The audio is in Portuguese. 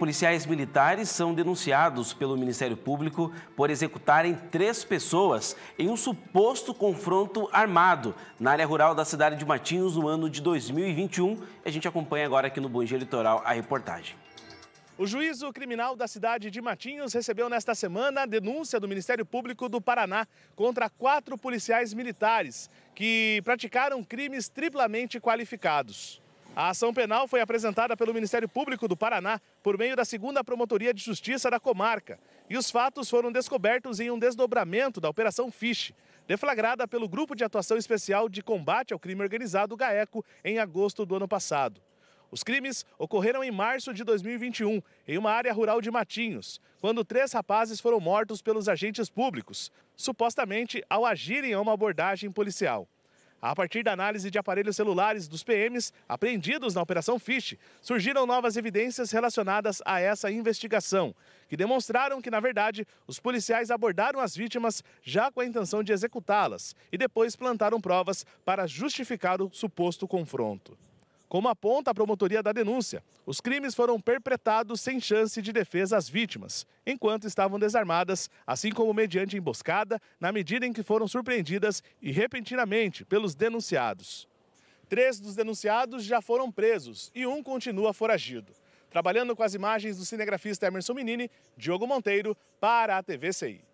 Policiais militares são denunciados pelo Ministério Público por executarem três pessoas em um suposto confronto armado na área rural da cidade de Matinhos no ano de 2021. A gente acompanha agora aqui no Bom Dia Litoral a reportagem. O juízo criminal da cidade de Matinhos recebeu nesta semana a denúncia do Ministério Público do Paraná contra quatro policiais militares que praticaram crimes triplamente qualificados. A ação penal foi apresentada pelo Ministério Público do Paraná por meio da segunda Promotoria de Justiça da comarca. E os fatos foram descobertos em um desdobramento da Operação Fiche, deflagrada pelo Grupo de Atuação Especial de Combate ao Crime Organizado, GAECO, em agosto do ano passado. Os crimes ocorreram em março de 2021, em uma área rural de Matinhos, quando três rapazes foram mortos pelos agentes públicos, supostamente ao agirem a uma abordagem policial. A partir da análise de aparelhos celulares dos PMs apreendidos na Operação Fish, surgiram novas evidências relacionadas a essa investigação, que demonstraram que, na verdade, os policiais abordaram as vítimas já com a intenção de executá-las e depois plantaram provas para justificar o suposto confronto. Como aponta a promotoria da denúncia, os crimes foram perpetrados sem chance de defesa às vítimas, enquanto estavam desarmadas, assim como mediante emboscada, na medida em que foram surpreendidas e repentinamente pelos denunciados. Três dos denunciados já foram presos e um continua foragido. Trabalhando com as imagens do cinegrafista Emerson Menini, Diogo Monteiro, para a TVCI.